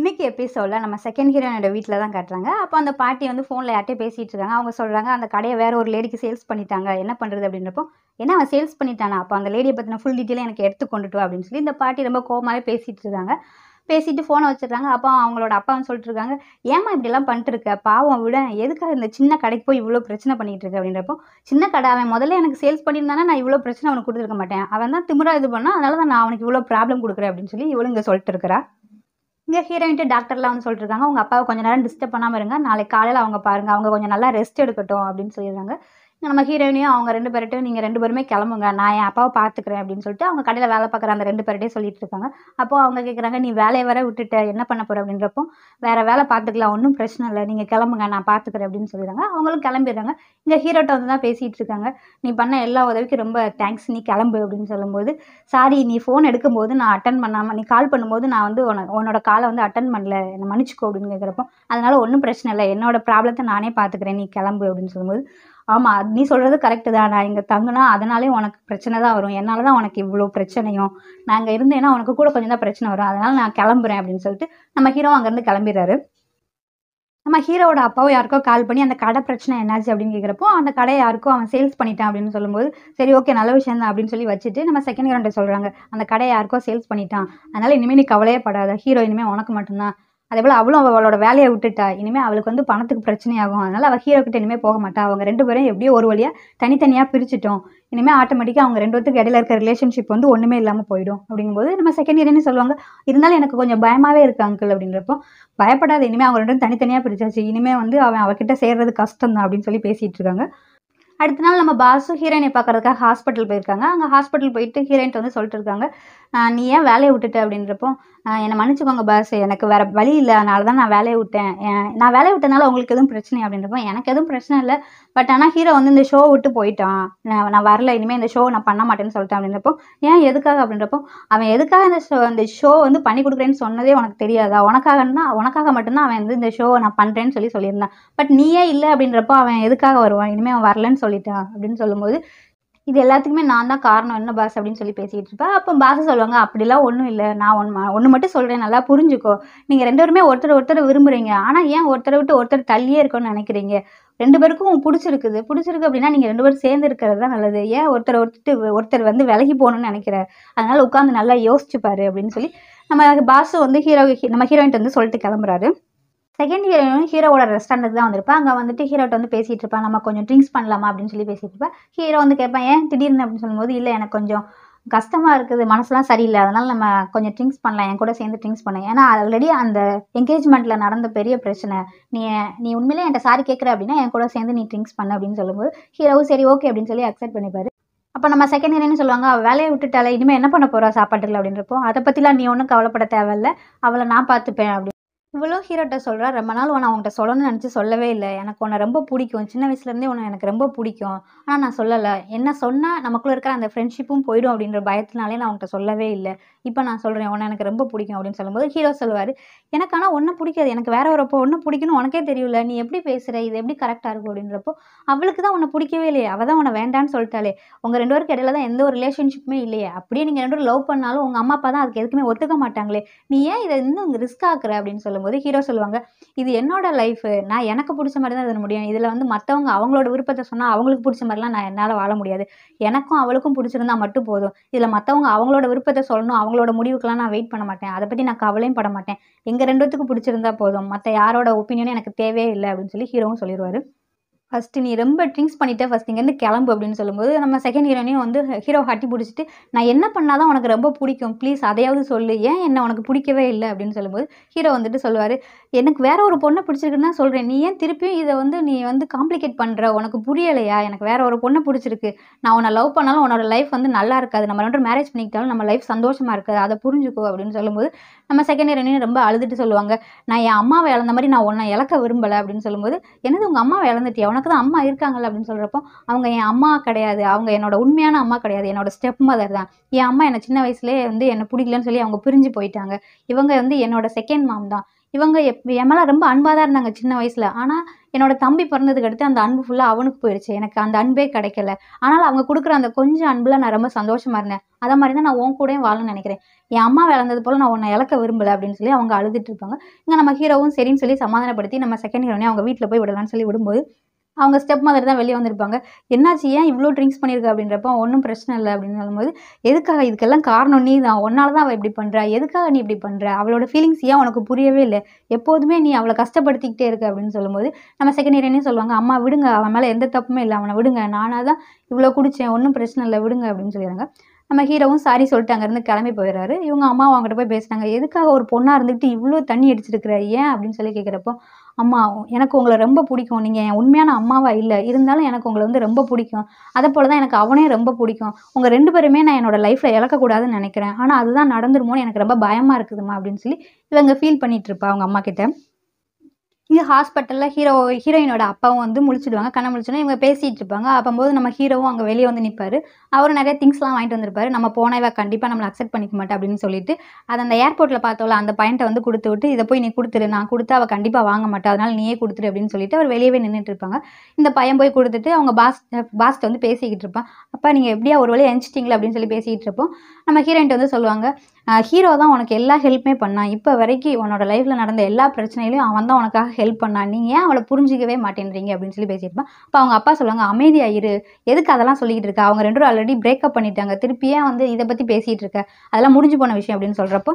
இன்றைக்கி எபிசோடில் நம்ம செகண்ட் ஹீரோனோட வீட்டில் தான் காட்டுறாங்க அப்போ அந்த பாட்டி வந்து ஃபோனில் யார்கிட்டயும் பேசிகிட்டு இருக்காங்க அவங்க சொல்கிறாங்க அந்த கடையை வேறு ஒரு லேடிக்கு சேல்ஸ் பண்ணிட்டாங்க என்ன பண்ணுறது அப்படின்றப்போ ஏன்னா அவன் சேல்ஸ் பண்ணிட்டானா அப்போ அந்த லேடியை பற்றின ஃபுல் டீட்டெயில் எனக்கு எடுத்து கொண்டுட்டு அப்படின்னு சொல்லி இந்த பாட்டி ரொம்ப கோமாவே பேசிகிட்டு இருக்காங்க பேசிட்டு ஃபோனை வச்சுருக்காங்க அப்போ அவங்களோட அப்பாவும் சொல்லிட்டுருக்காங்க சொல்லிட்டு இருக்காங்க ஏமா இப்படிலாம் பண்ணிட்டு இருக்க பாவம் விட எதுக்காக இந்த சின்ன கடைக்கு போய் இவ்வளோ பிரச்சனை பண்ணிகிட்டு இருக்க அப்படின்றப்போ சின்ன கடை அவன் முதல்ல எனக்கு சேல்ஸ் பண்ணியிருந்தானா நான் இவ்வளோ பிரச்சனை அவனுக்கு கொடுத்துருக்க மாட்டேன் அவன் தான் திமுறா இது பண்ணால் அதனால தான் நான் அவனுக்கு இவ்வளோ ப்ராப்ளம் கொடுக்குறேன் அப்படின்னு சொல்லி இவ்வளோ இங்கே சொல்லிட்டு இருக்கிறா இங்கே ஹீரோயின்ட்டு டாக்டர்லாம் வந்து இருக்காங்க உங்கள் அப்பாவை கொஞ்சம் நேரம் டிஸ்டர்ப் பண்ணாமல் இருங்க நாளைக்கு காலையில் அவங்க பாருங்கள் அவங்க கொஞ்சம் நல்லா ரெஸ்ட் எடுக்கட்டும் அப்படின்னு சொல்லியிருக்காங்க நம்ம ஹீரோயினையும் அவங்க ரெண்டு பேர்கிட்டையும் நீங்கள் ரெண்டு பேருமே கிளம்புங்க நான் என் அப்பாவை பார்த்துக்கிறேன் அப்படின்னு சொல்லிட்டு அவங்க கடையில் வேலை பார்க்குற அந்த ரெண்டு பேர்கிட்டையும் சொல்லிட்டு இருக்காங்க அப்போது அவங்க கேட்குறாங்க நீ வேலையை வர விட்டுட்ட என்ன பண்ண போகிற அப்படின்றப்போ வேற வேலை பார்த்துக்கலாம் ஒன்றும் பிரச்சனை இல்லை நீங்கள் கிளம்புங்க நான் பார்த்துக்கிறேன் அப்படின்னு சொல்லிடுறாங்க அவங்களும் கிளம்பிடுறாங்க இங்கே ஹீரோட்ட வந்து தான் பேசிகிட்டு இருக்காங்க நீ பண்ண எல்லா உதவிக்கும் ரொம்ப தேங்க்ஸ் நீ கிளம்பு அப்படின்னு சொல்லும்போது சாரி நீ ஃபோன் எடுக்கும்போது நான் அட்டன் பண்ணாமல் நீ கால் பண்ணும்போது நான் வந்து உன்னோட காலை வந்து அட்டன் பண்ணல என்னை மன்னிச்சுக்கோ அப்படின்னு கேட்குறப்போ அதனால் ஒன்றும் பிரச்சனை இல்லை என்னோட ப்ராப்ளத்தை நானே பார்த்துக்கிறேன் நீ கிளம்பு அப்படின்னு சொல்லும்போது ஆமாம் நீ சொல்கிறது கரெக்டு தான் நான் இங்கே தங்கினா அதனாலே உனக்கு பிரச்சனை தான் வரும் என்னால் தான் உனக்கு இவ்வளோ பிரச்சனையும் நாங்கள் இருந்தேன்னா உனக்கு கூட கொஞ்சம் தான் பிரச்சனை வரும் அதனால் நான் கிளம்புறேன் அப்படின்னு சொல்லிட்டு நம்ம ஹீரோ அங்கேருந்து கிளம்பிடுறாரு நம்ம ஹீரோட அப்பாவும் யாருக்கோ கால் பண்ணி அந்த கடை பிரச்சனை என்னாச்சு அப்படின்னு கேட்குறப்போ அந்த கடையை யாருக்கோ அவன் சேல்ஸ் பண்ணிட்டான் அப்படின்னு சொல்லும்போது சரி ஓகே நல்ல விஷயம் தான் அப்படின்னு சொல்லி வச்சுட்டு நம்ம செகண்ட் கிரௌண்டை சொல்கிறாங்க அந்த கடையை யாருக்கோ சேல்ஸ் பண்ணிட்டான் அதனால் இனிமேல் நீ கவலையே படாத ஹீரோ இனிமேல் உனக்கு மட்டும்தான் அதே போல் அவளும் அவளோட வேலையை விட்டுட்டா இனிமேல் அவளுக்கு வந்து பணத்துக்கு பிரச்சனையாகும் அதனால் அவள் ஹீரோ கிட்ட இனிமேல் போக மாட்டா அவங்க ரெண்டு பேரும் எப்படியோ ஒரு வழியாக தனித்தனியாக பிரிச்சிட்டோம் இனிமேல் ஆட்டோமேட்டிக்காக அவங்க ரெண்டு பேத்துக்கு இடையில இருக்கிற ரிலேஷன்ஷிப் வந்து ஒன்றுமே இல்லாமல் போயிடும் அப்படிங்கும்போது நம்ம செகண்ட் இயர்னு சொல்லுவாங்க இருந்தாலும் எனக்கு கொஞ்சம் பயமாகவே இருக்கு அங்கிள் அப்படின்றப்போ பயப்படாது இனிமேல் அவங்க ரெண்டும் தனித்தனியாக பிரிச்சாச்சு இனிமேல் வந்து அவன் அவகிட்ட சேர்றது கஷ்டம் தான் அப்படின்னு சொல்லி பேசிகிட்டு இருக்காங்க அடுத்த நாள் நம்ம பாசு ஹீரோயினை பார்க்குறதுக்காக ஹாஸ்பிட்டல் போயிருக்காங்க அங்கே ஹாஸ்பிட்டல் போயிட்டு ஹீரோயின் வந்து சொல்லிட்டு இருக்காங்க நீ ஏன் வேலையை விட்டுட்டு அப்படின்றப்போ என்னை மன்னிச்சுக்கோங்க பாஸ் எனக்கு வேறு வழி இல்லை அதனால தான் நான் வேலையை விட்டேன் நான் வேலையை விட்டனால உங்களுக்கு எதுவும் பிரச்சனை அப்படின்றப்போ எனக்கு எதுவும் பிரச்சனை இல்லை பட் ஆனால் ஹீரோ வந்து இந்த ஷோ விட்டு போயிட்டான் நான் நான் வரல இனிமேல் இந்த ஷோ நான் பண்ண மாட்டேன்னு சொல்லிட்டேன் அப்படின்றப்போ ஏன் எதுக்காக அப்படின்றப்போ அவன் எதுக்காக இந்த ஷோ இந்த ஷோ வந்து பண்ணி கொடுக்குறேன்னு சொன்னதே உனக்கு தெரியாதா உனக்காக தான் உனக்காக மட்டும்தான் அவன் வந்து இந்த ஷோ நான் பண்ணுறேன்னு சொல்லி சொல்லியிருந்தான் பட் நீயே இல்லை அப்படின்றப்போ அவன் எதுக்காக வருவான் இனிமேல் அவன் வரலன்னு சொல்லி சொல்லிட்டேன் அப்படின்னு சொல்லும்போது இது எல்லாத்துக்குமே நான் தான் காரணம் என்ன பாஸ் அப்படின்னு சொல்லி பேசிக்கிட்டு இருப்பேன் அப்போ பாஸ் சொல்லுவாங்க அப்படிலாம் ஒன்றும் இல்லை நான் ஒன்று ஒன்று மட்டும் சொல்கிறேன் நல்லா புரிஞ்சுக்கோ நீங்கள் ரெண்டு பேருமே ஒருத்தர் ஒருத்தர் விரும்புகிறீங்க ஆனால் ஏன் ஒருத்தரை விட்டு ஒருத்தர் தள்ளியே இருக்கணும்னு நினைக்கிறீங்க ரெண்டு பேருக்கும் பிடிச்சிருக்குது பிடிச்சிருக்கு அப்படின்னா நீங்கள் ரெண்டு பேரும் சேர்ந்து இருக்கிறது தான் நல்லது ஏன் ஒருத்தர் ஒருத்தர் ஒருத்தர் வந்து விலகி போகணும்னு நினைக்கிறேன் அதனால் உட்காந்து நல்லா யோசிச்சுப்பாரு அப்படின்னு சொல்லி நம்ம பாஸ் வந்து ஹீரோ நம்ம ஹீரோயின்ட்டு வந்து சொல்லிட்டு கிளம்புறாரு செகண்ட் ஹீரோயினும் ஹீரோவோட ரெஸ்டாரண்ட்டுக்கு தான் வந்திருப்பேன் அங்கே வந்துட்டு ஹீரோட்ட வந்து பேசிட்டு இருப்பேன் நம்ம கொஞ்சம் ட்ரிங்க்ஸ் பண்ணலாமா அப்படின்னு சொல்லி பேசிட்டு இருப்பேன் ஹீரோ வந்து கேட்பேன் ஏன் திடீர்னு அப்படின்னு சொல்லும்போது இல்லை எனக்கு கொஞ்சம் கஷ்டமாக இருக்குது மனசுலாம் சரியில்லை அதனால நம்ம கொஞ்சம் ட்ரிங்க்ஸ் பண்ணலாம் என் கூட சேர்ந்து ட்ரிங்க்ஸ் பண்ணேன் ஏன்னா ஆல்ரெடி அந்த என்கேஜ்மெண்ட்டில் நடந்த பெரிய பிரச்சனை நீ நீ உண்மையிலே என்கிட்ட சாரி கேட்குற அப்படின்னா என் கூட சேர்ந்து நீ ட்ரிங்க்ஸ் பண்ண அப்படின்னு சொல்லும்போது ஹீரோவும் சரி ஓகே அப்படின்னு சொல்லி அக்செப்ட் பண்ணிப்பாரு அப்போ நம்ம செகண்ட் இயர்னு சொல்லுவாங்க அவள் வேலையை விட்டுட்டால இனிமேல் என்ன பண்ண போகிறா அப்படின்னு அப்படின்றப்போ அதை பற்றிலாம் நீ ஒன்றும் கவலைப்பட தேவையில்ல அவளை நான் பார்த்துப்பேன் அப்படின்னு இவ்வளோ ஹீரோட்ட சொல்கிறா ரொம்ப நாள் உன அவங்ககிட்ட சொல்லணும்னு நினச்சி சொல்லவே இல்லை எனக்கு உன்னை ரொம்ப பிடிக்கும் சின்ன வயசுலேருந்தே உன்னை எனக்கு ரொம்ப பிடிக்கும் ஆனால் நான் சொல்லலை என்ன சொன்னால் நமக்குள்ளே இருக்கிற அந்த ஃப்ரெண்ட்ஷிப்பும் போயிடும் அப்படின்ற பயத்தினாலே நான் அவங்ககிட்ட சொல்லவே இல்லை இப்போ நான் சொல்கிறேன் உன்னை எனக்கு ரொம்ப பிடிக்கும் அப்படின்னு சொல்லும்போது ஹீரோ சொல்லுவார் எனக்கு ஆனால் ஒன்றும் பிடிக்காது எனக்கு வேற ஒரு அப்போ ஒன்று பிடிக்குன்னு உனக்கே தெரியல நீ எப்படி பேசுகிற இது எப்படி கரெக்டாக இருக்கும் அப்படின்றப்போ அவளுக்கு தான் உன்னை பிடிக்கவே இல்லையே அவள் தான் உன்னை வேண்டான்னு சொல்லிட்டாலே உங்கள் ரெண்டு பேருக்கு இடையில தான் எந்த ஒரு ரிலேஷன்ஷிப்புமே இல்லையே அப்படியே நீங்கள் ரெண்டு பேரும் லவ் பண்ணாலும் உங்கள் அம்மா அப்பா தான் அதுக்கு எதுக்குமே ஒத்துக்க மாட்டாங்களே நீ ஏன் இதை இன்னும் ரிஸ்க் ஆக்குற அப்படின்னு சொல்லி சொல்லும்போது ஹீரோ சொல்லுவாங்க இது என்னோட லைஃப் நான் எனக்கு பிடிச்ச மாதிரி தான் இது முடியும் இதில் வந்து மற்றவங்க அவங்களோட விருப்பத்தை சொன்னால் அவங்களுக்கு பிடிச்ச மாதிரிலாம் நான் என்னால் வாழ முடியாது எனக்கும் அவளுக்கும் பிடிச்சிருந்தா மட்டும் போதும் இதில் மற்றவங்க அவங்களோட விருப்பத்தை சொல்லணும் அவங்களோட முடிவுக்கெலாம் நான் வெயிட் பண்ண மாட்டேன் அதை பற்றி நான் கவலையும் பட மாட்டேன் எங்கள் ரெண்டுத்துக்கு பிடிச்சிருந்தா போதும் மற்ற யாரோட ஒப்பீனியனும் எனக்கு தேவையே இல்லை அப்படின்னு சொல்லி ஹீரோவும் சொல்லிடுவார் ஃபஸ்ட்டு நீ ரொம்ப ட்ரிங்க்ஸ் பண்ணிவிட்டேன் ஃபஸ்ட் இங்கேருந்து கிளம்பு அப்படின்னு சொல்லும்போது நம்ம செகண்ட் ஹீரோனையும் வந்து ஹீரோ ஹாட்டி பிடிச்சிட்டு நான் என்ன பண்ணால் தான் உனக்கு ரொம்ப பிடிக்கும் ப்ளீஸ் அதையாவது சொல்லு ஏன் என்ன உனக்கு பிடிக்கவே இல்லை அப்படின்னு சொல்லும்போது ஹீரோ வந்துட்டு சொல்லுவார் எனக்கு வேற ஒரு பொண்ணை பிடிச்சிருக்குன்னு தான் சொல்கிறேன் நீ ஏன் திருப்பியும் இதை வந்து நீ வந்து காம்ப்ளிகேட் பண்ணுற உனக்கு புரியலையா எனக்கு வேற ஒரு பொண்ணை பிடிச்சிருக்கு நான் உன்னை லவ் பண்ணாலும் உனோட லைஃப் வந்து நல்லா இருக்காது நம்ம ரெண்டு மேரேஜ் பண்ணிக்கிட்டாலும் நம்ம லைஃப் சந்தோஷமாக இருக்காது அதை புரிஞ்சுக்கோ அப்படின்னு சொல்லும்போது நம்ம செகண்ட் ஹீரோனையும் ரொம்ப அழுதுட்டு சொல்லுவாங்க நான் என் அம்மாவை இழந்த மாதிரி நான் உன்னை இழக்க விரும்பலை அப்படின்னு சொல்லும்போது என்னது உங்கள் அம்மாவை இழந்துட்டு உனக்கு தான் அம்மா இருக்காங்கல்ல அப்படின்னு சொல்கிறப்போ அவங்க என் அம்மா கிடையாது அவங்க என்னோட உண்மையான அம்மா கிடையாது என்னோட ஸ்டெப் மதர் தான் என் அம்மா என்னை சின்ன வயசுலேயே வந்து என்னை பிடிக்கலன்னு சொல்லி அவங்க பிரிஞ்சு போயிட்டாங்க இவங்க வந்து என்னோட செகண்ட் மாம் தான் இவங்க எப் என் மேலே ரொம்ப அன்பாக தான் இருந்தாங்க சின்ன வயசில் ஆனால் என்னோட தம்பி பிறந்ததுக்கு அடுத்து அந்த அன்பு ஃபுல்லாக அவனுக்கு போயிடுச்சு எனக்கு அந்த அன்பே கிடைக்கல ஆனால் அவங்க கொடுக்குற அந்த கொஞ்சம் அன்புல நான் ரொம்ப சந்தோஷமாக இருந்தேன் அதை மாதிரி தான் நான் உன் கூடயும் வாழணும்னு நினைக்கிறேன் என் அம்மா விளந்தது போல் நான் உன்னை இழக்க விரும்பலை அப்படின்னு சொல்லி அவங்க அழுதுட்டு இருப்பாங்க இங்கே நம்ம ஹீரோவும் சரின்னு சொல்லி சமாதானப்படுத்தி நம்ம செகண்ட் ஹீரோனே அவங்க வீட்டில் போய் விடலான்னு சொல்லி விடும்போது அவங்க ஸ்டெப் மாதிரி தான் வெளியே வந்திருப்பாங்க என்னாச்சு ஏன் இவ்வளோ ட்ரிங்க்ஸ் பண்ணியிருக்க அப்படின்றப்ப ஒன்றும் பிரச்சனை இல்லை அப்படின்னு சொல்லும்போது எதுக்காக இதுக்கெல்லாம் காரணம் நீ தான் ஒன்னால் தான் அவள் இப்படி பண்ணுறா எதுக்காக நீ இப்படி பண்ணுற அவளோட ஃபீலிங்ஸ் ஏன் உனக்கு புரியவே இல்லை எப்போதுமே நீ அவளை கஷ்டப்படுத்திக்கிட்டே இருக்க அப்படின்னு சொல்லும்போது நம்ம செகண்ட் இயர்னே சொல்லுவாங்க அம்மா விடுங்க அவன் மேலே எந்த தப்புமே இல்லை அவனை விடுங்க நானாக தான் இவ்வளோ குடித்தேன் ஒன்றும் பிரச்சனை இல்லை விடுங்க அப்படின்னு சொல்லிடுறாங்க நம்ம ஹீரோவும் சாரி சொல்லிட்டு அங்கேருந்து கிளம்பி போயிடுறாரு இவங்க அம்மாவும் அவங்ககிட்ட போய் பேசுனாங்க எதுக்காக ஒரு பொண்ணாக இருந்துக்கிட்டு இவ்வளோ தண்ணி அடிச்சிருக்கிற ஏன் அப்படின்னு சொல்லி கேட்குறப்போ அம்மா எனக்கு உங்களை ரொம்ப பிடிக்கும் நீங்கள் என் உண்மையான அம்மாவாக இல்லை இருந்தாலும் எனக்கு உங்களை வந்து ரொம்ப பிடிக்கும் அதை போல தான் எனக்கு அவனே ரொம்ப பிடிக்கும் உங்கள் ரெண்டு பேருமே நான் என்னோடய லைஃப்பில் இழக்கக்கூடாதுன்னு நினைக்கிறேன் ஆனால் அதுதான் நடந்துருமோன்னு எனக்கு ரொம்ப பயமாக இருக்குதுமா அப்படின்னு சொல்லி இவங்க ஃபீல் பண்ணிகிட்ருப்பா அவங்க அம்மா கிட்ட இங்கே ஹாஸ்பிட்டலில் ஹீரோ ஹீரோயினோட அப்பாவும் வந்து முழிச்சிடுவாங்க கண்ணை முழிச்சோன்னா இவங்க பேசிகிட்டு இருப்பாங்க அப்போம்போது நம்ம ஹீரோவும் அங்கே வெளியே வந்து நிற்பார் அவரும் நிறைய திங்ஸ்லாம் வாங்கிட்டு வந்திருப்பார் நம்ம போனவ கண்டிப்பாக நம்மளை அக்செப்ட் பண்ணிக்க மாட்டேன் அப்படின்னு சொல்லிட்டு அதை அந்த ஏர்போர்ட்டில் பார்த்தோம்ல அந்த பையன்ட்டை வந்து கொடுத்து விட்டு இதை போய் நீ கொடுத்துரு நான் கொடுத்து அவள் கண்டிப்பாக வாங்க மாட்டேன் அதனால் நீயே கொடுத்துரு அப்படின்னு சொல்லிட்டு அவர் வெளியவே நின்றுட்டு இருப்பாங்க இந்த பையன் போய் கொடுத்துட்டு அவங்க பாஸ் பாஸ்ட்டை வந்து பேசிக்கிட்டு இருப்பான் அப்பா நீங்கள் எப்படியா ஒரு வழியாக எஞ்சிட்டிங்களா அப்படின்னு சொல்லி பேசிக்கிட்டு இருப்போம் நம்ம ஹீரோயின்ட்டு வந்து சொல்லுவாங்க ஹீரோ தான் உனக்கு எல்லா ஹெல்ப்புமே பண்ணான் இப்போ வரைக்கும் உன்னோட லைஃப்பில் நடந்த எல்லா பிரச்சனையிலையும் அவன் தான் உனக்காக ஹெல்ப் பண்ணான் நீங்கள் ஏன் அவளை புரிஞ்சிக்கவே மாட்டேன்றீங்க அப்படின்னு சொல்லி பேசியிருப்பான் அப்போ அவங்க அப்பா சொல்லுவாங்க அமைதியாக இரு எதுக்கு அதெல்லாம் சொல்லிக்கிட்டு இருக்கா அவங்க ரெண்டு ஆல்ரெடி பிரேக்கப் பண்ணிட்டாங்க திருப்பியே வந்து இதை பற்றி பேசிகிட்டு இருக்க அதெல்லாம் முடிஞ்சு போன விஷயம் அப்படின்னு சொல்கிறப்போ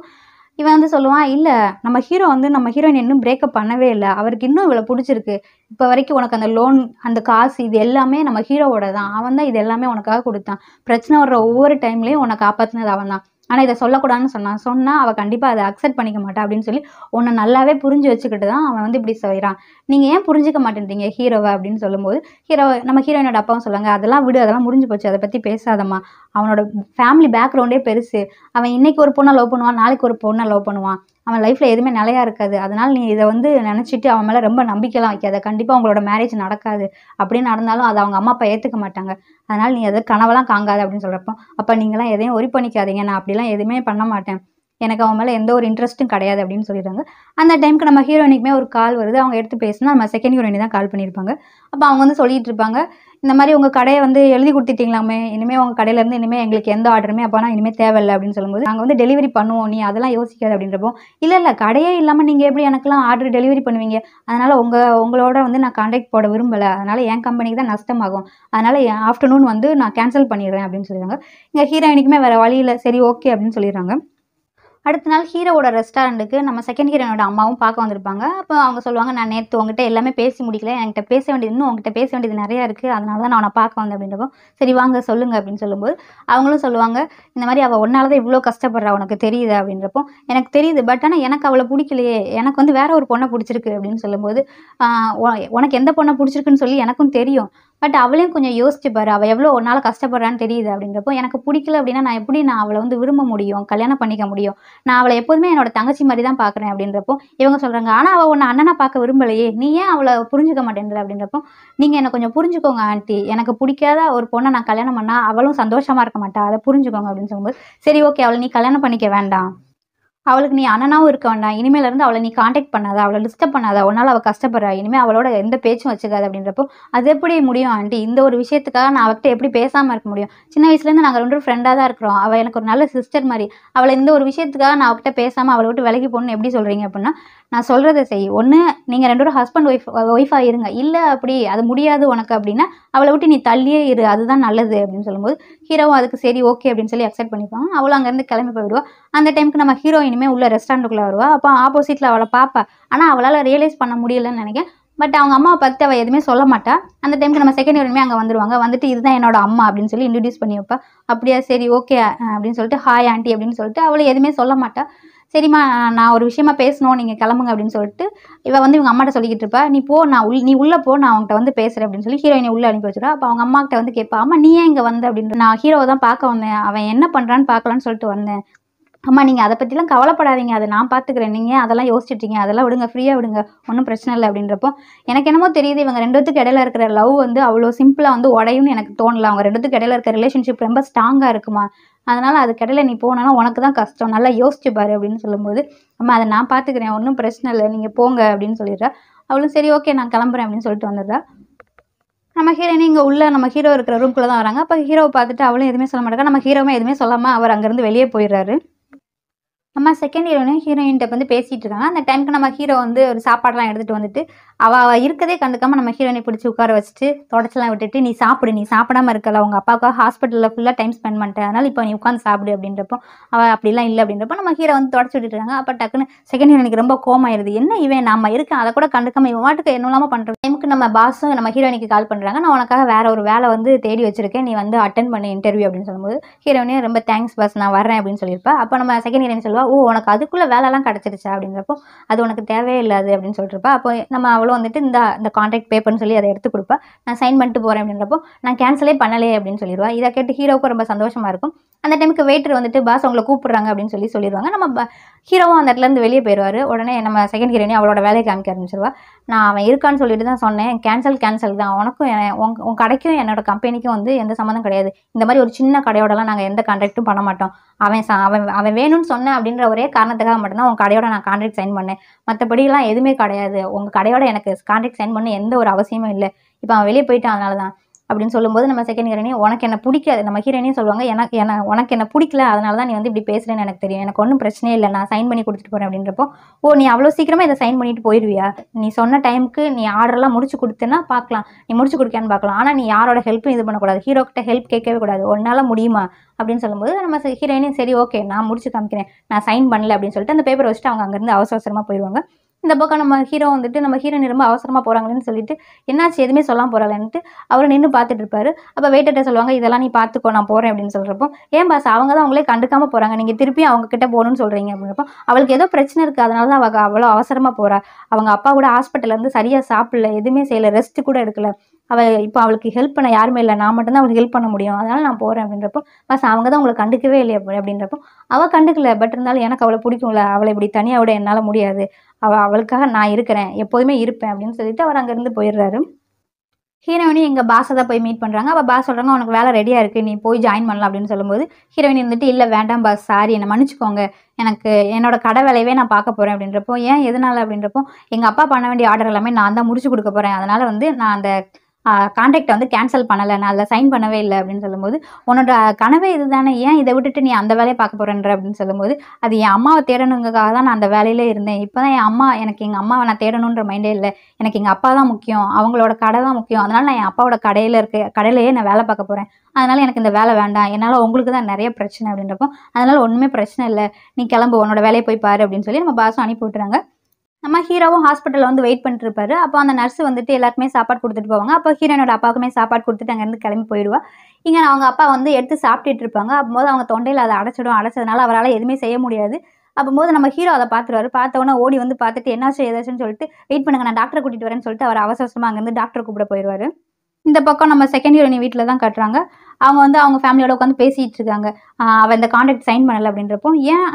இவன் வந்து சொல்லுவான் இல்லை நம்ம ஹீரோ வந்து நம்ம ஹீரோயின் இன்னும் பிரேக்கப் பண்ணவே இல்லை அவருக்கு இன்னும் இவ்வளோ பிடிச்சிருக்கு இப்போ வரைக்கும் உனக்கு அந்த லோன் அந்த காசு இது எல்லாமே நம்ம ஹீரோவோட தான் அவன் தான் இது எல்லாமே உனக்காக கொடுத்தான் பிரச்சனை வர்ற ஒவ்வொரு டைம்லேயும் உன்னை காப்பாற்றினது அவன் தான் ஆனால் இதை சொல்லக்கூடாதுன்னு சொன்னான் சொன்னால் அவள் கண்டிப்பாக அதை அக்செப்ட் பண்ணிக்க மாட்டா அப்படின்னு சொல்லி உன்னை நல்லாவே புரிஞ்சு வச்சுக்கிட்டு தான் அவன் வந்து இப்படி செய்கிறான் நீங்கள் ஏன் புரிஞ்சிக்க மாட்டேன்றீங்க ஹீரோவை அப்படின்னு சொல்லும்போது ஹீரோ நம்ம ஹீரோயினோட அப்பாவும் சொல்லுவாங்க அதெல்லாம் விடு அதெல்லாம் முடிஞ்சு போச்சு அதை பற்றி பேசாதம்மா அவனோட ஃபேமிலி பேக்ரவுண்டே பெருசு அவன் இன்னைக்கு ஒரு பொண்ணை லவ் பண்ணுவான் நாளைக்கு ஒரு பொண்ணை லவ் பண்ணுவான் அவன் லைஃப்பில் எதுவுமே நிலையா இருக்காது அதனால் நீ இதை வந்து நினச்சிட்டு அவன் மேலே ரொம்ப நம்பிக்கைலாம் வைக்காத கண்டிப்பாக அவங்களோட மேரேஜ் நடக்காது அப்படின்னு நடந்தாலும் அதை அவங்க அம்மா அப்பா ஏற்றுக்க மாட்டாங்க அதனால் நீ எதை கனவெல்லாம் காங்காது அப்படின்னு சொல்கிறப்போ அப்போ நீங்களாம் எதையும் ஒரி பண்ணிக்காதீங்க நான் அப்படிலாம் எதுவுமே பண்ண மாட்டேன் எனக்கு அவன் மேலே எந்த ஒரு இன்ட்ரெஸ்ட்டும் கிடையாது அப்படின்னு சொல்லிடுறாங்க அந்த டைமுக்கு நம்ம ஹீரோயினிக்குமே ஒரு கால் வருது அவங்க எடுத்து பேசினா நம்ம செகண்ட் ஹீரோயினி தான் கால் பண்ணியிருப்பாங்க அப்போ அவங்க வந்து சொல்லிட்டு இருப்பாங்க இந்த மாதிரி உங்கள் கடையை வந்து எழுதி கொடுத்துட்டீங்களாமே இனிமேல் உங்கள் கடையிலேருந்து இனிமேல் எங்களுக்கு எந்த ஆர்டருமே அப்போனா இனிமேல் தேவையில்லை அப்படின்னு சொல்லும்போது நாங்கள் வந்து டெலிவரி பண்ணுவோம் நீ அதெல்லாம் யோசிக்காது அப்படின்றப்போ இல்லை இல்லை கடையே இல்லாமல் நீங்கள் எப்படி எனக்குலாம் ஆர்டர் டெலிவரி பண்ணுவீங்க அதனால் உங்கள் உங்களோட வந்து நான் கான்டாக்ட் போட விரும்பலை அதனால் என் கம்பெனிக்கு தான் நஷ்டமாகும் அதனால் ஆஃப்டர்நூன் வந்து நான் கேன்சல் பண்ணிடுறேன் அப்படின்னு சொல்லிடுறாங்க இங்கே ஹீரோயினிக்குமே வேறு வழியில் சரி ஓகே அப்படின்னு சொல்லிடுறாங்க அடுத்த நாள் ஹீரோவோட ரெஸ்டாரண்ட்டுக்கு நம்ம செகண்ட் ஹீரோனோட அம்மாவும் பார்க்க வந்திருப்பாங்க அப்போ அவங்க சொல்லுவாங்க நான் நேற்று உங்ககிட்ட எல்லாமே பேசி முடிக்கல என்கிட்ட பேச வேண்டியது இன்னும் உங்ககிட்ட பேச வேண்டியது நிறையா இருக்குது அதனால தான் நான் அவனை பார்க்க வந்தேன் அப்படின்றப்போ சரி வாங்க சொல்லுங்கள் அப்படின்னு சொல்லும்போது அவங்களும் சொல்லுவாங்க இந்த மாதிரி அவள் ஒன்றால் தான் இவ்வளோ கஷ்டப்படுறா உனக்கு தெரியுது அப்படின்றப்போ எனக்கு தெரியுது பட் ஆனால் எனக்கு அவளை பிடிக்கலையே எனக்கு வந்து வேற ஒரு பொண்ணை பிடிச்சிருக்கு அப்படின்னு சொல்லும்போது உனக்கு எந்த பொண்ணை பிடிச்சிருக்குன்னு சொல்லி எனக்கும் தெரியும் பட் அவளையும் கொஞ்சம் யோசிச்சு பாரு அவள் எவ்வளோ ஒரு நாள் கஷ்டப்படுறான்னு தெரியுது அப்படிங்கிறப்போ எனக்கு பிடிக்கல அப்படின்னா நான் எப்படி நான் அவளை வந்து விரும்ப முடியும் கல்யாணம் பண்ணிக்க முடியும் நான் அவளை எப்போதுமே என்னோட தங்கச்சி மாதிரி தான் பார்க்குறேன் அப்படின்றப்போ இவங்க சொல்கிறாங்க ஆனால் அவள் உன்னை அண்ணனை பார்க்க விரும்பலையே நீ ஏன் அவளை புரிஞ்சுக்க மாட்டேன்ற அப்படின்றப்போ நீங்கள் என்னை கொஞ்சம் புரிஞ்சுக்கோங்க ஆண்டி எனக்கு பிடிக்காத ஒரு பொண்ணை நான் கல்யாணம் பண்ணால் அவளும் சந்தோஷமாக இருக்க மாட்டா அதை புரிஞ்சுக்கோங்க அப்படின்னு சொல்லும்போது சரி ஓகே அவளை நீ கல்யாணம் பண்ணிக்க வேண்டாம் அவளுக்கு நீ அண்ணனாவும் இருக்க வேண்டாம் இனிமேல இருந்து அவளை நீ காண்டாக்ட் பண்ணாத அவளை டிஸ்டர்ப் பண்ணாத உன்னால் அவள் கஷ்டப்படுறா இனிமே அவளோட எந்த பேச்சும் வச்சுக்காது அப்படின்றப்போ அது எப்படி முடியும் ஆண்டி இந்த ஒரு விஷயத்துக்காக நான் அவகிட்ட எப்படி பேசாமல் இருக்க முடியும் சின்ன வயசுலேருந்து நாங்கள் ரெண்டு ஃப்ரெண்டாக தான் இருக்கிறோம் அவள் எனக்கு ஒரு நல்ல சிஸ்டர் மாதிரி அவளை இந்த ஒரு விஷயத்துக்காக நான் அவகிட்ட பேசாமல் அவளை விட்டு விலகி போகணும்னு எப்படி சொல்றீங்க அப்படின்னா நான் சொல்றதை செய் ஒண்ணு நீங்க ரெண்டு பேரும் ஹஸ்பண்ட் ஒய்ஃப் ஒய்ஃபாக இருங்க இல்லை அப்படி அது முடியாது உனக்கு அப்படின்னா அவளை விட்டு நீ தள்ளியே இரு அதுதான் நல்லது அப்படின்னு சொல்லும்போது ஹீரோவும் அதுக்கு சரி ஓகே அப்படின்னு சொல்லி அக்செப்ட் பண்ணிப்பாங்க அவளும் அங்கேருந்து கிளம்பி போயிடுவா அந்த டைமுக்கு நம்ம ஹீரோயின் இனிமேல் உள்ள ரெஸ்டாரண்ட்டுக்குள்ளே வருவா அப்போ ஆப்போசிட்டில் அவளை பார்ப்பா ஆனால் அவளால் ரியலைஸ் பண்ண முடியலன்னு நினைக்கிறேன் பட் அவங்க அம்மாவை பற்றி அவள் எதுவுமே சொல்ல மாட்டா அந்த டைமுக்கு நம்ம செகண்ட் இயருமே அங்கே வந்துடுவாங்க வந்துட்டு இதுதான் என்னோட அம்மா அப்படின்னு சொல்லி இன்ட்ரடியூஸ் பண்ணி வைப்பா அப்படியா சரி ஓகே அப்படின்னு சொல்லிட்டு ஹாய் ஆண்டி அப்படின்னு சொல்லிட்டு அவளை எதுவுமே சொல்ல மாட்டா சரிம்மா நான் ஒரு விஷயமா பேசணும் நீங்கள் கிளம்புங்க அப்படின்னு சொல்லிட்டு இவள் வந்து இவங்க அம்மாட்ட சொல்லிக்கிட்டு இருப்பா நீ போ நான் உள் நீ உள்ளே போ நான் அவங்ககிட்ட வந்து பேசுகிறேன் அப்படின்னு சொல்லி ஹீரோயினை உள்ளே அனுப்பி வச்சுருவா அப்போ அவங்க அம்மாக்கிட்ட வந்து கேட்பா அம்மா நீ ஏன் இங்கே வந்த அப்படின்னு நான் ஹீரோவை தான் பார்க்க வந்தேன் அவன் என்ன பண்ணுறான்னு பார்க்கலான்னு சொல்லிட்டு வந்தேன் அம்மா நீங்கள் அதை பற்றிலாம் கவலைப்படாதீங்க அதை நான் பார்த்துக்கிறேன் நீங்கள் அதெல்லாம் யோசிச்சுட்டீங்க அதெல்லாம் விடுங்க ஃப்ரீயாக விடுங்க ஒன்றும் பிரச்சனை இல்லை அப்படின்றப்போ எனக்கு என்னமோ தெரியுது இவங்க ரெண்டுத்துக்கு இடையில இருக்கிற லவ் வந்து அவ்வளோ சிம்பிளாக வந்து உடையும்னு எனக்கு தோணல அவங்க ரெண்டுத்துக்கு இடையில இருக்கிற ரிலேஷன்ஷிப் ரொம்ப ஸ்ட்ராங்காக இருக்குமா அதனால் அது கடையில் நீ போனாலும் உனக்கு தான் கஷ்டம் நல்லா யோசிச்சு பாரு அப்படின்னு சொல்லும்போது அம்மா அதை நான் பார்த்துக்கிறேன் ஒன்றும் பிரச்சனை இல்லை நீங்கள் போங்க அப்படின்னு சொல்லிடுறா அவளும் சரி ஓகே நான் கிளம்புறேன் அப்படின்னு சொல்லிட்டு வந்துடுறா நம்ம ஹீரோயின் இங்கே உள்ள நம்ம ஹீரோ இருக்கிற ரூம்குள்ளே தான் வராங்க அப்போ ஹீரோவை பார்த்துட்டு அவளும் எதுவுமே சொல்ல மாட்டாங்க நம்ம ஹீரோவும் எதுவுமே சொல்லாமல் அவர் அங்கேருந்து வெளியே போயிடுறாரு நம்ம செகண்ட் ஹீரோயினும் ஹீரோயின்கிட்ட வந்து பேசிகிட்டு இருக்காங்க அந்த டைமுக்கு நம்ம ஹீரோ வந்து ஒரு சாப்பாடெலாம் எடுத்துகிட்டு வந்துட்டு அவள் இருக்கதே கண்டுக்காமல் நம்ம ஹீரோயினை பிடிச்சி உட்கார வச்சுட்டு தொடச்சலாம் விட்டுட்டு நீ சாப்பிடு நீ சாப்பிடாம இருக்கல உங்கள் அப்பாவுக்காக ஹாஸ்பிட்டலில் ஃபுல்லாக டைம் ஸ்பெண்ட் பண்ணிட்டேன் அதனால் இப்போ நீ உட்காந்து சாப்பிடு அப்படின்றப்போ அவள் அப்படிலாம் இல்லை அப்படின்றப்போ நம்ம ஹீரோ வந்து தொடச்சி விட்டுட்டு இருக்காங்க அப்போ டக்குன்னு செகண்ட் ஹீரோனுக்கு ரொம்ப கோமாயிருது என்ன இவன் நம்ம இருக்கேன் அதை கூட கண்டுக்காமல் இவன் வாட்டுக்கு என்னும் இல்லாமல் பண்ணுற டைமுக்கு நம்ம பாஸும் நம்ம ஹீரோயினுக்கு கால் பண்ணுறாங்க நான் உனக்காக வேற ஒரு வேலை வந்து தேடி வச்சிருக்கேன் நீ வந்து அட்டன் பண்ண இன்டர்வியூ அப்படின்னு சொல்லும்போது ஹீரோயினே ரொம்ப தேங்க்ஸ் பாஸ் நான் வரேன் அப்படின்னு சொல்லியிருப்பேன் அப்போ நம்ம செகண்ட் ஹீரோயின் சொல்லுவா சொல்லுவா ஓ உனக்கு அதுக்குள்ளே வேலைலாம் கிடைச்சிருச்சா அப்படிங்கிறப்போ அது உனக்கு தேவையே இல்லாது அப்படின்னு சொல்லிட்டுருப்பா அப்போ நம்ம அவளும் வந்துட்டு இந்த இந்த கான்ட்ராக்ட் பேப்பர்னு சொல்லி அதை எடுத்து கொடுப்பா நான் சைன் பண்ணிட்டு போறேன் அப்படின்றப்போ நான் கேன்சலே பண்ணலையே அப்படின்னு சொல்லிடுவா இதை கேட்டு ஹீரோக்கு ரொம்ப சந்தோஷமா இருக்கும் அந்த டைமுக்கு வெயிட்டர் வந்துட்டு பாஸ் உங்களை கூப்பிடுறாங்க அப்படின்னு சொல்லி சொல்லிடுவாங்க நம்ம ஹீரோவும் அந்த இடத்துலேருந்து வெளியே போயிடுவார் உடனே நம்ம செகண்ட் ஹீரோனி அவளோட வேலையை காமிக்க ஆரம்பிச்சிருவா நான் அவன் இருக்கான்னு சொல்லிட்டு தான் சொன்னேன் கேன்சல் கேன்சல் தான் உனக்கும் உன் உன் கடைக்கும் என்னோட கம்பெனிக்கும் வந்து எந்த சம்மந்தம் கிடையாது இந்த மாதிரி ஒரு சின்ன கடையோடலாம் நாங்கள் எந்த கான்ட்ராக்ட்டும் பண்ண மாட்டோம் அவன் அவன் அவன் வேணும்னு சொன்னேன் அப்படின்ற ஒரே காரணத்துக்காக மட்டும்தான் உங்கள் கடையோட நான் கான்ட்ராக்ட் சைன் பண்ணேன் மற்றபடியெல்லாம் எதுவுமே கிடையாது உங்கள் கடையோட எனக்கு கான்ட்ராக்ட் சைன் பண்ண எந்த ஒரு அவசியமும் இல்லை இப்போ அவன் வெளியே போயிட்டான் அதனால தான் அப்படின்னு சொல்லும்போது நம்ம செகண்ட் ஹீரோனே உனக்கு என்ன பிடிக்காது நம்ம ஹீரோனே சொல்லுவாங்க எனக்கு என்ன உனக்கு என்ன பிடிக்கல அதனால தான் நீ வந்து இப்படி பேசுகிறேன்னு எனக்கு தெரியும் எனக்கு ஒன்றும் பிரச்சனையே இல்லை நான் சைன் பண்ணி கொடுத்துட்டு போகிறேன் அப்படின்றப்போ ஓ நீ அவ்வளோ சீக்கிரமாக இதை சைன் பண்ணிட்டு போயிடுவியா நீ சொன்ன டைமுக்கு நீ ஆர்டர்லாம் முடிச்சு கொடுத்தேன்னா பார்க்கலாம் நீ முடிச்சு கொடுக்கான்னு பார்க்கலாம் ஆனால் நீ யாரோட ஹெல்ப்பும் இது பண்ணக்கூடாது ஹீரோக்கிட்ட ஹெல்ப் கேட்கவே கூடாது ஒன்றால் முடியுமா அப்படின்னு சொல்லும்போது நம்ம ஹீரோயினும் சரி ஓகே நான் முடிச்சு காமிக்கிறேன் நான் சைன் பண்ணல அப்படின்னு சொல்லிட்டு அந்த பேப்பர் வச்சுட்டு அவங்க அங்கேருந்து அவசர அவசரமாக போயிடுவாங்க இந்த பக்கம் நம்ம ஹீரோ வந்துட்டு நம்ம ஹீரோயின் ரொம்ப அவசரமாக போகிறாங்களேன்னு சொல்லிட்டு என்னாச்சு எதுவுமே சொல்லாம போகிறாங்கன்ட்டு அவர் நின்று பார்த்துட்டு இருப்பாரு அப்போ வெயிட்டர்ட்ட சொல்லுவாங்க இதெல்லாம் நீ பார்த்துக்கோ நான் போகிறேன் அப்படின்னு சொல்கிறப்போ ஏன் பாஸ் அவங்க தான் அவங்களே கண்டுக்காமல் போகிறாங்க நீங்கள் திருப்பி அவங்க கிட்ட போகணும்னு சொல்கிறீங்க அப்படின்றப்போ அவளுக்கு ஏதோ பிரச்சனை இருக்குது அதனால தான் அவள் அவ்வளோ அவசரமாக போகிறா அவங்க அப்பா கூட இருந்து சரியாக சாப்பிடல எதுவுமே செய்யலை ரெஸ்ட் கூட எடுக்கல அவள் இப்போ அவளுக்கு ஹெல்ப் பண்ண யாருமே இல்லை நான் மட்டும்தான் அவளுக்கு ஹெல்ப் பண்ண முடியும் அதனால நான் போகிறேன் அப்படின்றப்போ பஸ் அவங்க தான் உங்களை கண்டுக்கவே இல்லை அப்படின்றப்போ அவள் கண்டுக்கல பட் இருந்தாலும் எனக்கு அவளை பிடிக்கும்ல அவளை இப்படி தனியாக விட என்னால் முடியாது அவ அவளுக்காக நான் இருக்கிறேன் எப்போதுமே இருப்பேன் அப்படின்னு சொல்லிட்டு அவர் அங்கேருந்து போயிடுறாரு ஹீரோயினி எங்கள் பாஸை தான் போய் மீட் பண்ணுறாங்க அப்போ பாஸ் சொல்கிறாங்க உனக்கு வேலை ரெடியாக இருக்குது நீ போய் ஜாயின் பண்ணலாம் அப்படின்னு சொல்லும்போது ஹீரோயின் இருந்துட்டு இல்லை வேண்டாம் பாஸ் சாரி என்னை மன்னிச்சிக்கோங்க எனக்கு என்னோட கடை வேலையவே நான் பார்க்க போகிறேன் அப்படின்றப்போ ஏன் எதனால் அப்படின்றப்போ எங்கள் அப்பா பண்ண வேண்டிய ஆர்டர் எல்லாமே நான் தான் முடிச்சு கொடுக்க போகிறேன் அதனால் வந்து நான் அந்த கான்ட்ராக்டை வந்து கேன்சல் பண்ணலை நான் அதில் சைன் பண்ணவே இல்லை அப்படின்னு சொல்லும்போது உன்னோட கனவே இது தானே ஏன் இதை விட்டுட்டு நீ அந்த வேலையை பார்க்க போகிறேன்ற அப்படின்னு சொல்லும்போது அது என் அம்மாவை தேடணுங்கக்காக தான் நான் அந்த வேலையில இருந்தேன் இப்போ தான் என் அம்மா எனக்கு எங்கள் அம்மாவை நான் தேடணுன்ற மைண்டே இல்லை எனக்கு எங்கள் அப்பா தான் முக்கியம் அவங்களோட கடை தான் முக்கியம் அதனால் நான் என் அப்பாவோட கடையில் இருக்க கடையிலேயே நான் வேலை பார்க்க போகிறேன் அதனால் எனக்கு இந்த வேலை வேண்டாம் என்னால் உங்களுக்கு தான் நிறைய பிரச்சனை அப்படின்றப்போ அதனால் ஒன்றுமே பிரச்சனை இல்லை நீ கிளம்பு உன்னோட வேலையை போய் பாரு அப்படின்னு சொல்லி நம்ம பாசம் அனுப்பி விட்டுறாங்க நம்ம ஹீரோவும் ஹாஸ்பிட்டலில் வந்து வெயிட் பண்ணிட்டுருப்பாரு அப்போ அந்த நர்ஸ் வந்துட்டு எல்லாருக்குமே சாப்பாடு கொடுத்துட்டு போவாங்க அப்போ ஹீரோனோட அப்பாவுக்குமே சாப்பாடு கொடுத்துட்டு அங்கேருந்து கிளம்பி போயிடுவா இங்கே அவங்க அப்பா வந்து எடுத்து சாப்பிட்டுட்டு இருப்பாங்க அப்போது அவங்க தொண்டையில் அதை அடைச்சிடும் அடைச்சதுனால அவரால் எதுவுமே செய்ய முடியாது அப்போது நம்ம ஹீரோ அதை பார்த்துருவாரு பார்த்தவொன்னே ஓடி வந்து பார்த்துட்டு என்னாச்சு ஏதாச்சும்னு சொல்லிட்டு வெயிட் பண்ணுங்க நான் டாக்டரை கூட்டிகிட்டு வரேன்னு சொல்லிட்டு அவர் அவசரமாக அங்கேருந்து டாக்டர் கூப்பிட போயிடுவாரு இந்த பக்கம் நம்ம செகண்ட் ஹீரோயினி வீட்டில் தான் கட்டுறாங்க அவங்க வந்து அவங்க ஃபேமிலியோட உட்காந்து பேசிகிட்டு இருக்காங்க அவள் இந்த கான்ட்ராக்ட் சைன் பண்ணலை அப்படின்றப்போ ஏன்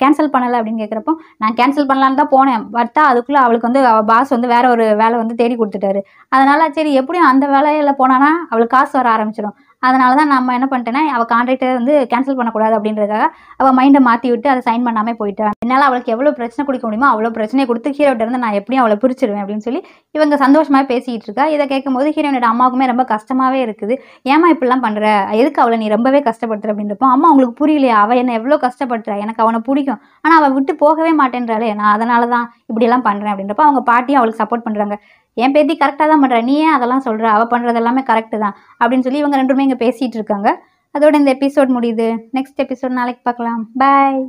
கேன்சல் பண்ணலை அப்படின்னு கேட்குறப்போ நான் கேன்சல் பண்ணலான்னு தான் போனேன் பட்டா அதுக்குள்ளே அவளுக்கு வந்து அவள் பாஸ் வந்து வேற ஒரு வேலை வந்து தேடி கொடுத்துட்டாரு அதனால சரி எப்படியும் அந்த வேலையில் போனான்னா அவளுக்கு காசு வர ஆரம்பிச்சிடும் அதனால தான் நம்ம என்ன பண்ணிட்டேன்னா அவள் கான்ட்ராக்டை வந்து கேன்சல் பண்ணக்கூடாது அப்படின்றதுக்காக அவள் மைண்டை மாற்றி விட்டு அதை சைன் பண்ணாமல் போயிட்டான் என்னால் அவளுக்கு எவ்வளோ பிரச்சனை கொடுக்க முடியுமோ அவ்வளோ பிரச்சனையை கொடுத்து ஹீரோட்ட இருந்து நான் எப்படியும் அவளை பிரிச்சிருவேன் அப்படின்னு சொல்லி இவங்க சந்தோஷமாக பேசிகிட்டு இருக்கா இதை கேட்கும்போது ஹீரோனோட அம்மாவுக்குமே ரொம்ப கஷ்டமாகவே இருக்குது ஏமா இப்படிலாம் பண்ணுற எதுக்கு அவளை நீ ரொம்பவே கஷ்டப்படுத்துற அப்படின்றப்போ அம்மா அவங்களுக்கு புரியலையா அவள் என்ன எவ்வளோ கஷ்டப்படுறா எனக்கு அவனை பிடிக்கும் ஆனால் அவள் விட்டு போகவே மாட்டேன்றாலே நான் அதனால தான் இப்படியெல்லாம் பண்ணுறேன் அப்படின்றப்போ அவங்க பாட்டியும் அவளுக்கு சப்போர்ட் பண்ணுறாங்க என் பேத்தி கரெக்டாக தான் பண்ணுறா நீ ஏன் அதெல்லாம் சொல்கிற அவள் பண்ணுறது எல்லாமே கரெக்டு தான் அப்படின்னு சொல்லி இவங்க ரெண்டுமே இங்கே பேசிகிட்டு இருக்காங்க அதோட இந்த எபிசோட் முடியுது நெக்ஸ்ட் எபிசோட் நாளைக்கு பார்க்கலாம் பாய்